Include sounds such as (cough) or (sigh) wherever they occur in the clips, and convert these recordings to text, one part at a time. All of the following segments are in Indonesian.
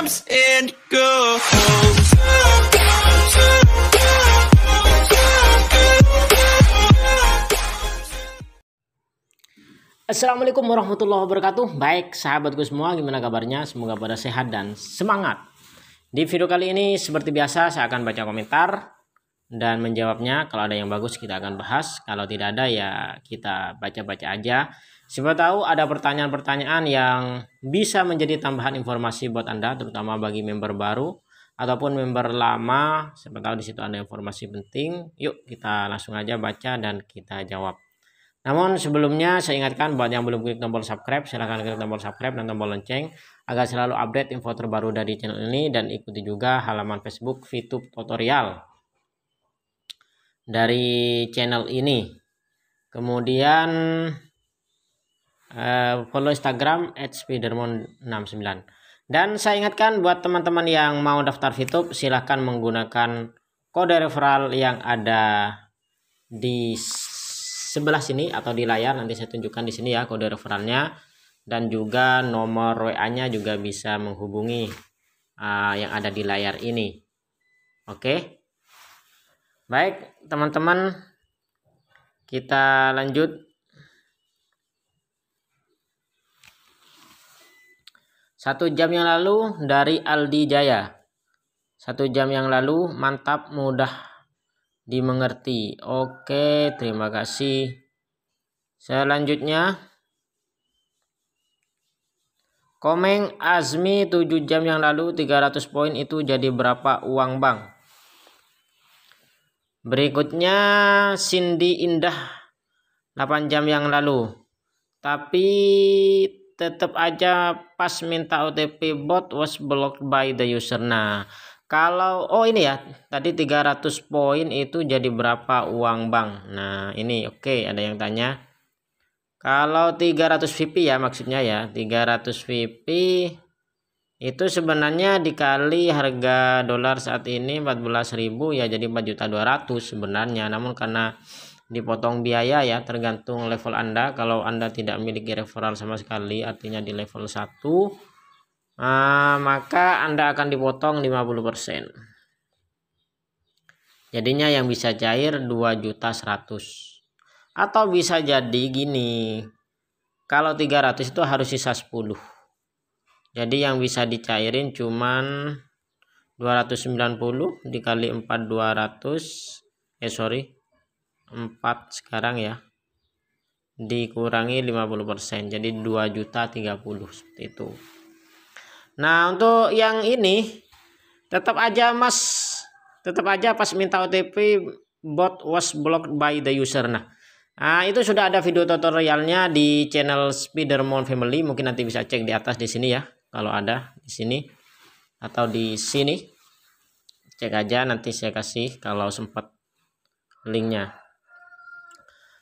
comes and goes. Assalamualaikum warahmatullahi wabarakatuh. Baik, sahabatku semua, gimana kabarnya? Semoga pada sehat dan semangat. Di video kali ini seperti biasa saya akan baca komentar dan menjawabnya. Kalau ada yang bagus kita akan bahas, kalau tidak ada ya kita baca-baca aja. Siapa tahu ada pertanyaan-pertanyaan yang bisa menjadi tambahan informasi buat Anda, terutama bagi member baru ataupun member lama. Siapa tahu di situ ada informasi penting. Yuk kita langsung aja baca dan kita jawab. Namun sebelumnya saya ingatkan buat yang belum klik tombol subscribe silahkan klik tombol subscribe dan tombol lonceng agar selalu update info terbaru dari channel ini dan ikuti juga halaman Facebook VTube tutorial dari channel ini. Kemudian Eh, follow Instagram @spidermon69. Dan saya ingatkan buat teman-teman yang mau daftar fitup silahkan menggunakan kode referral yang ada di sebelah sini atau di layar nanti saya tunjukkan di sini ya kode referralnya dan juga nomor WA-nya juga bisa menghubungi uh, yang ada di layar ini. Oke. Okay? Baik, teman-teman kita lanjut Satu jam yang lalu dari Aldi Jaya. Satu jam yang lalu mantap mudah dimengerti. Oke, terima kasih. Selanjutnya Komeng Azmi 7 jam yang lalu 300 poin itu jadi berapa uang bang? Berikutnya Cindy Indah 8 jam yang lalu. Tapi tetap aja pas minta OTP bot was blocked by the user. Nah, kalau oh ini ya, tadi 300 poin itu jadi berapa uang bank? Nah, ini oke okay, ada yang tanya. Kalau 300 VP ya maksudnya ya, 300 VP itu sebenarnya dikali harga dolar saat ini 14.000 ya jadi 4.200 sebenarnya. Namun karena dipotong biaya ya tergantung level Anda kalau Anda tidak memiliki referral sama sekali artinya di level 1 uh, ah, maka Anda akan dipotong 50% jadinya yang bisa cair 2.100 atau bisa jadi gini kalau 300 itu harus sisa 10 jadi yang bisa dicairin cuman 290 dikali 4 200 eh sorry 4 sekarang ya dikurangi 50% jadi 2 juta 30 seperti itu nah untuk yang ini tetap aja mas tetap aja pas minta OTP bot was blocked by the user nah Nah, itu sudah ada video tutorialnya di channel Spiderman Family. Mungkin nanti bisa cek di atas di sini ya. Kalau ada di sini atau di sini. Cek aja nanti saya kasih kalau sempat linknya.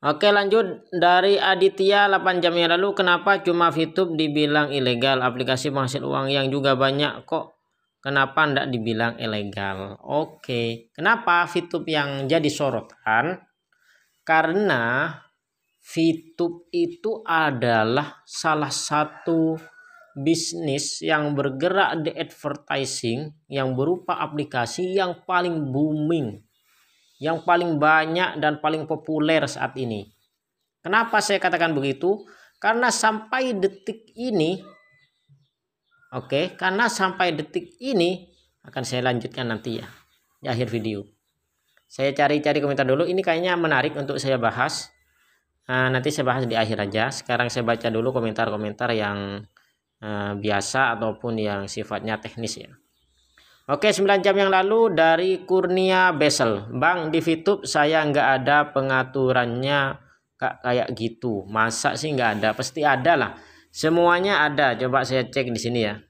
Oke lanjut dari Aditya 8 jam yang lalu kenapa cuma Fitup dibilang ilegal aplikasi penghasil uang yang juga banyak kok kenapa tidak dibilang ilegal Oke kenapa Fitup yang jadi sorotan karena Fitup itu adalah salah satu bisnis yang bergerak di advertising yang berupa aplikasi yang paling booming yang paling banyak dan paling populer saat ini. Kenapa saya katakan begitu? Karena sampai detik ini Oke, okay, karena sampai detik ini akan saya lanjutkan nanti ya di akhir video. Saya cari-cari komentar dulu. Ini kayaknya menarik untuk saya bahas. Nah, nanti saya bahas di akhir aja. Sekarang saya baca dulu komentar-komentar yang uh, biasa ataupun yang sifatnya teknis ya. Oke, 9 jam yang lalu dari Kurnia Besel. Bang, di Fitup saya nggak ada pengaturannya Kak, kayak gitu. Masa sih nggak ada? Pasti ada lah. Semuanya ada. Coba saya cek di sini ya.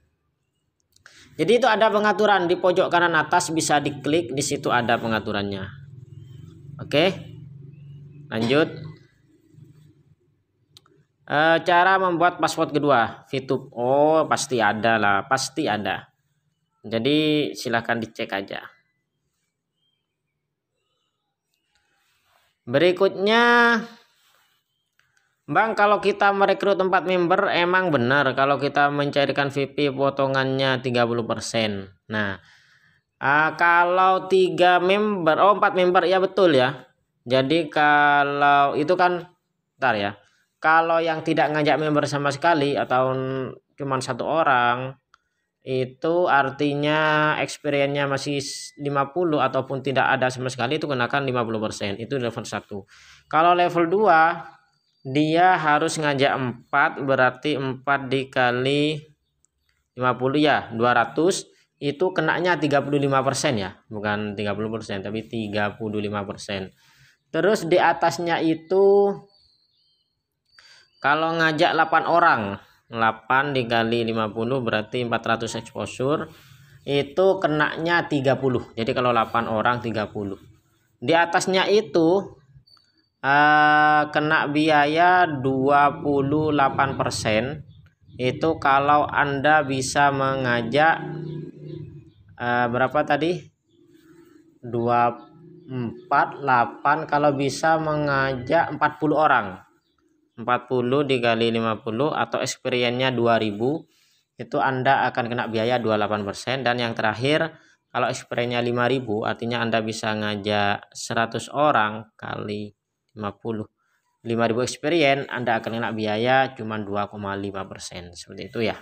Jadi itu ada pengaturan di pojok kanan atas bisa diklik. Di situ ada pengaturannya. Oke. Lanjut. E, cara membuat password kedua Fitup, Oh, pasti ada lah. Pasti ada. Jadi silahkan dicek aja. Berikutnya, Bang, kalau kita merekrut 4 member emang benar kalau kita mencairkan VP potongannya 30%. Nah, uh, kalau 3 member, oh 4 member ya betul ya. Jadi kalau itu kan ntar ya. Kalau yang tidak ngajak member sama sekali atau cuma satu orang itu artinya experience-nya masih 50 ataupun tidak ada sama sekali itu kenakan 50%. Itu level 1. Kalau level 2 dia harus ngajak 4 berarti 4 dikali 50 ya 200 itu kenaknya 35% ya bukan 30% tapi 35% terus di atasnya itu kalau ngajak 8 orang 8 dikali 50 berarti 400 exposure itu kenaknya 30 jadi kalau 8 orang 30 di atasnya itu eh, kena biaya 28% itu kalau Anda bisa mengajak eh, berapa tadi 24 8 kalau bisa mengajak 40 orang 40 dikali 50 atau experience-nya 2000 itu Anda akan kena biaya 28% dan yang terakhir kalau experience-nya 5000 artinya Anda bisa ngajak 100 orang kali 50 5000 experience Anda akan kena biaya cuma 2,5% seperti itu ya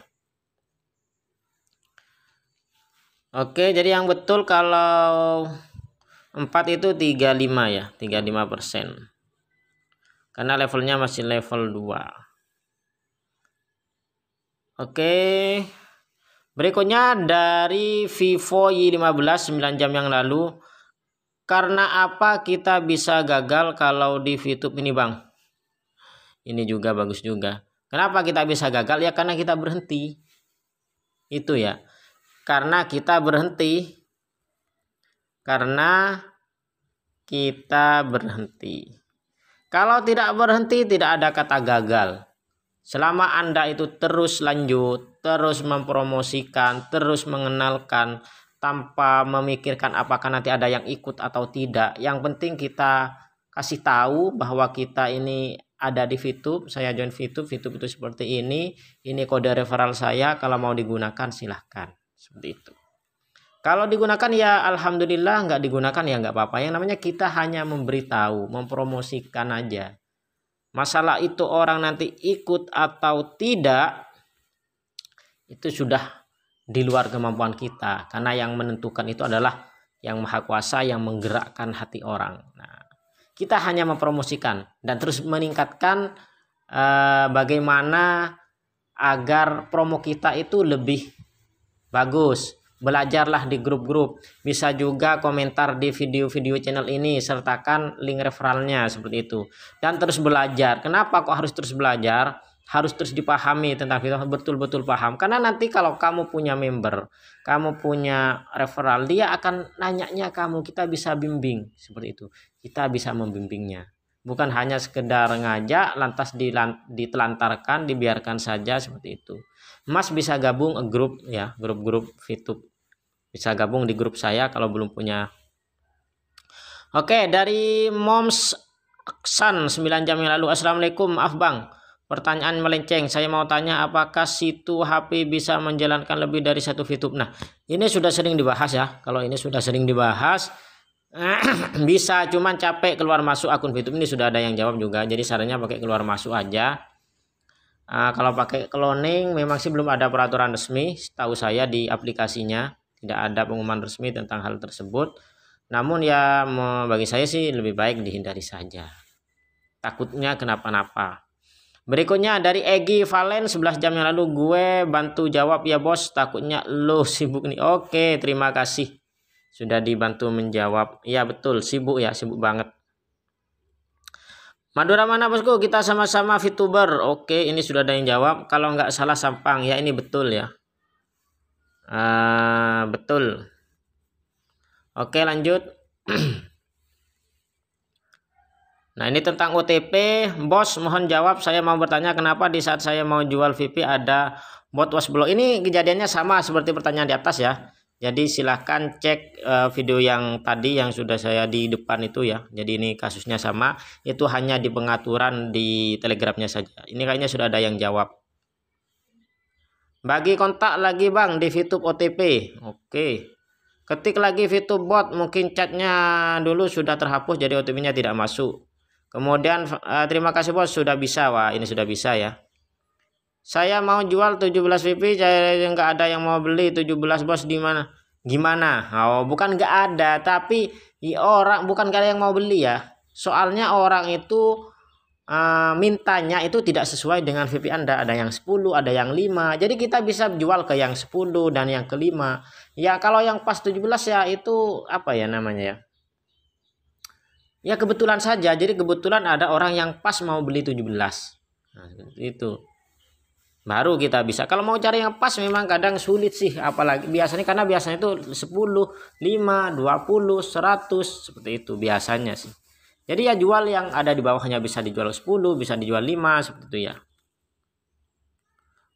Oke jadi yang betul kalau 4 itu 35 ya 35 persen karena levelnya masih level 2 oke berikutnya dari Vivo Y15 9 jam yang lalu karena apa kita bisa gagal kalau di VTube ini Bang ini juga bagus juga kenapa kita bisa gagal ya karena kita berhenti itu ya karena kita berhenti karena kita berhenti kalau tidak berhenti, tidak ada kata gagal. Selama Anda itu terus lanjut, terus mempromosikan, terus mengenalkan tanpa memikirkan apakah nanti ada yang ikut atau tidak. Yang penting kita kasih tahu bahwa kita ini ada di Fitup, saya join Fitup, Fitup itu seperti ini, ini kode referral saya, kalau mau digunakan silahkan. Seperti itu. Kalau digunakan ya alhamdulillah, nggak digunakan ya nggak apa-apa. Yang namanya kita hanya memberitahu, mempromosikan aja. Masalah itu orang nanti ikut atau tidak itu sudah di luar kemampuan kita karena yang menentukan itu adalah yang maha kuasa yang menggerakkan hati orang. Nah, kita hanya mempromosikan dan terus meningkatkan eh, bagaimana agar promo kita itu lebih bagus belajarlah di grup-grup bisa juga komentar di video-video channel ini sertakan link referralnya seperti itu dan terus belajar kenapa kok harus terus belajar harus terus dipahami tentang fitur betul-betul paham karena nanti kalau kamu punya member kamu punya referral dia akan nanyanya kamu kita bisa bimbing seperti itu kita bisa membimbingnya bukan hanya sekedar ngajak lantas ditelantarkan dibiarkan saja seperti itu Mas bisa gabung grup ya grup-grup Fitup bisa gabung di grup saya kalau belum punya Oke dari Moms Aksan 9 jam yang lalu Assalamualaikum maaf Bang. Pertanyaan melenceng, saya mau tanya apakah situ HP bisa menjalankan lebih dari satu Fitup? Nah, ini sudah sering dibahas ya. Kalau ini sudah sering dibahas, (clears throat) bisa cuman capek keluar masuk akun YouTube ini sudah ada yang jawab juga jadi sarannya pakai keluar masuk aja uh, kalau pakai cloning memang sih belum ada peraturan resmi setahu saya di aplikasinya tidak ada pengumuman resmi tentang hal tersebut namun ya bagi saya sih lebih baik dihindari saja takutnya kenapa-napa berikutnya dari Egi Valen 11 jam yang lalu gue bantu jawab ya bos takutnya lo sibuk nih oke terima kasih sudah dibantu menjawab. Ya betul, sibuk ya, sibuk banget. Madura mana bosku? Kita sama-sama VTuber. Oke, ini sudah ada yang jawab. Kalau nggak salah Sampang. Ya ini betul ya. Uh, betul. Oke lanjut. (clears throat) Nah ini tentang OTP, bos mohon jawab saya mau bertanya kenapa di saat saya mau jual VP ada bot wasblock. Ini kejadiannya sama seperti pertanyaan di atas ya. Jadi silahkan cek uh, video yang tadi yang sudah saya di depan itu ya. Jadi ini kasusnya sama. Itu hanya di pengaturan di telegramnya saja. Ini kayaknya sudah ada yang jawab. Bagi kontak lagi bang di fitup OTP. Oke. Ketik lagi fitup bot. Mungkin chatnya dulu sudah terhapus jadi OTP-nya tidak masuk. Kemudian uh, terima kasih bos sudah bisa. Wah ini sudah bisa ya saya mau jual 17 VP saya nggak ada yang mau beli 17 bos di mana gimana oh bukan nggak ada tapi orang bukan kalian yang mau beli ya soalnya orang itu uh, mintanya itu tidak sesuai dengan VIP Anda ada yang 10 ada yang 5 jadi kita bisa jual ke yang 10 dan yang kelima ya kalau yang pas 17 ya itu apa ya namanya ya ya kebetulan saja jadi kebetulan ada orang yang pas mau beli 17 nah, itu baru kita bisa kalau mau cari yang pas memang kadang sulit sih apalagi biasanya karena biasanya itu 10 5 20 100 seperti itu biasanya sih jadi ya jual yang ada di bawahnya bisa dijual 10 bisa dijual 5 seperti itu ya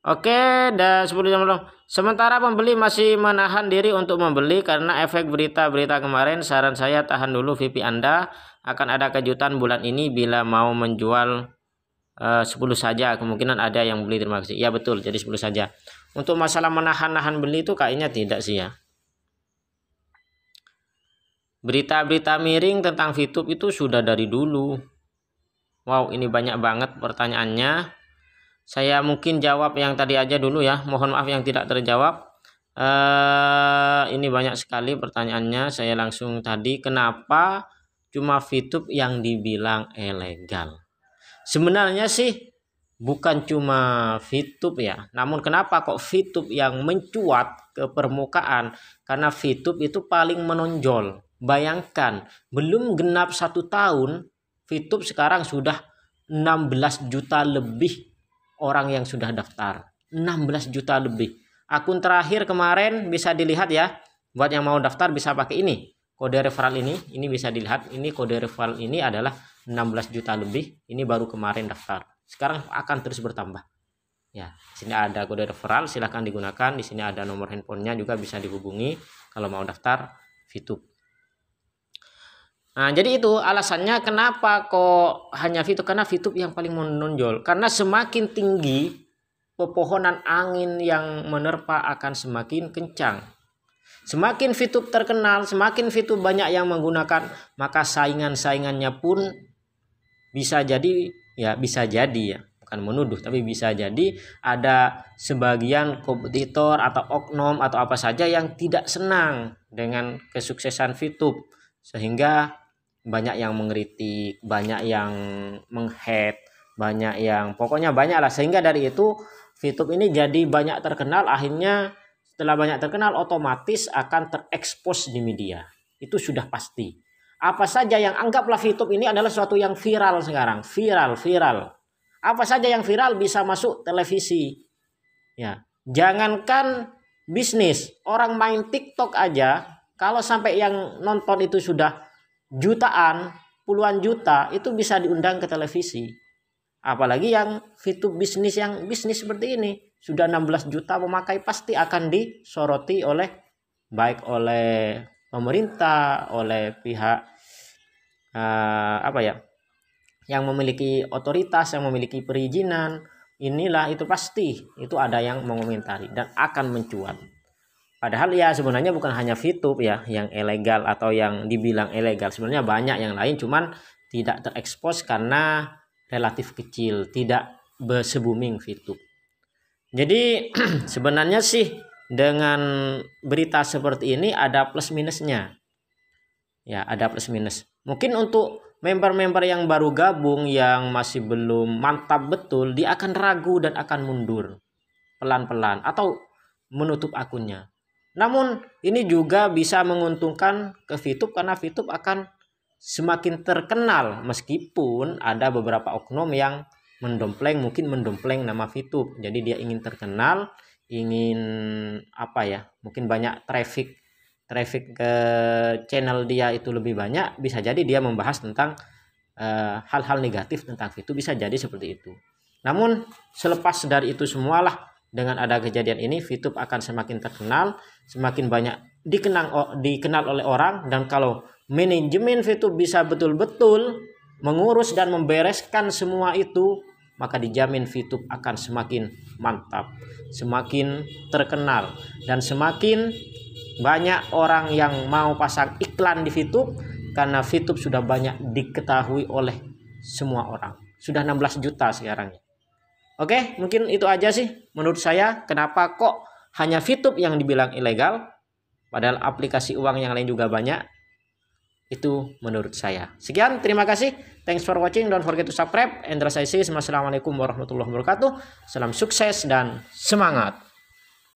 Oke, dan sebelum jam belum. Sementara pembeli masih menahan diri untuk membeli karena efek berita-berita kemarin, saran saya tahan dulu Vip Anda. Akan ada kejutan bulan ini bila mau menjual 10 eh, saja kemungkinan ada yang beli terima kasih ya betul jadi 10 saja untuk masalah menahan-nahan beli itu kayaknya tidak sih ya berita-berita miring tentang fitup itu sudah dari dulu wow ini banyak banget pertanyaannya saya mungkin jawab yang tadi aja dulu ya mohon maaf yang tidak terjawab Uh, ini banyak sekali pertanyaannya. Saya langsung tadi, kenapa cuma fitup yang dibilang ilegal? Sebenarnya sih bukan cuma Fitup ya. Namun kenapa kok Fitup yang mencuat ke permukaan? Karena Fitup itu paling menonjol. Bayangkan, belum genap satu tahun, Fitup sekarang sudah 16 juta lebih orang yang sudah daftar. 16 juta lebih. Akun terakhir kemarin bisa dilihat ya. Buat yang mau daftar bisa pakai ini. Kode referral ini, ini bisa dilihat. Ini kode referral ini adalah 16 juta lebih ini baru kemarin daftar sekarang akan terus bertambah ya di sini ada kode referral silahkan digunakan di sini ada nomor handphonenya juga bisa dihubungi kalau mau daftar fitup Nah, jadi itu alasannya kenapa kok hanya fitup karena fitup yang paling menonjol karena semakin tinggi pepohonan angin yang menerpa akan semakin kencang. Semakin fitup terkenal, semakin fitup banyak yang menggunakan, maka saingan-saingannya pun bisa jadi ya bisa jadi ya bukan menuduh tapi bisa jadi ada sebagian kompetitor atau oknum atau apa saja yang tidak senang dengan kesuksesan Fitup sehingga banyak yang mengkritik, banyak yang menghead, banyak yang pokoknya banyak lah sehingga dari itu Fitup ini jadi banyak terkenal akhirnya setelah banyak terkenal otomatis akan terekspos di media. Itu sudah pasti. Apa saja yang anggaplah fitup ini adalah suatu yang viral sekarang, viral, viral. Apa saja yang viral bisa masuk televisi. Ya, jangankan bisnis, orang main TikTok aja kalau sampai yang nonton itu sudah jutaan, puluhan juta, itu bisa diundang ke televisi. Apalagi yang fitup bisnis yang bisnis seperti ini sudah 16 juta memakai pasti akan disoroti oleh baik oleh pemerintah, oleh pihak uh, apa ya yang memiliki otoritas yang memiliki perizinan inilah itu pasti itu ada yang mengomentari dan akan mencuat padahal ya sebenarnya bukan hanya fitup ya yang ilegal atau yang dibilang ilegal sebenarnya banyak yang lain cuman tidak terekspos karena relatif kecil tidak bersebuming fitup jadi (clears throat) sebenarnya sih dengan berita seperti ini ada plus minusnya ya ada plus minus mungkin untuk member-member yang baru gabung yang masih belum mantap betul dia akan ragu dan akan mundur pelan-pelan atau menutup akunnya namun ini juga bisa menguntungkan ke VTube karena VTube akan semakin terkenal meskipun ada beberapa oknum yang mendompleng mungkin mendompleng nama VTube jadi dia ingin terkenal ingin apa ya mungkin banyak traffic traffic ke channel dia itu lebih banyak bisa jadi dia membahas tentang eh, hal-hal uh, negatif tentang itu bisa jadi seperti itu namun selepas dari itu semualah dengan ada kejadian ini VTube akan semakin terkenal semakin banyak dikenang dikenal oleh orang dan kalau manajemen VTube bisa betul-betul mengurus dan membereskan semua itu maka dijamin VTube akan semakin mantap, semakin terkenal dan semakin banyak orang yang mau pasang iklan di Fitup karena Fitup sudah banyak diketahui oleh semua orang. Sudah 16 juta sekarang. Oke, mungkin itu aja sih menurut saya kenapa kok hanya Fitup yang dibilang ilegal padahal aplikasi uang yang lain juga banyak. Itu menurut saya. Sekian, terima kasih. Thanks for watching. Don't forget to subscribe. Endra Saisi. Assalamualaikum warahmatullahi wabarakatuh. Salam sukses dan semangat.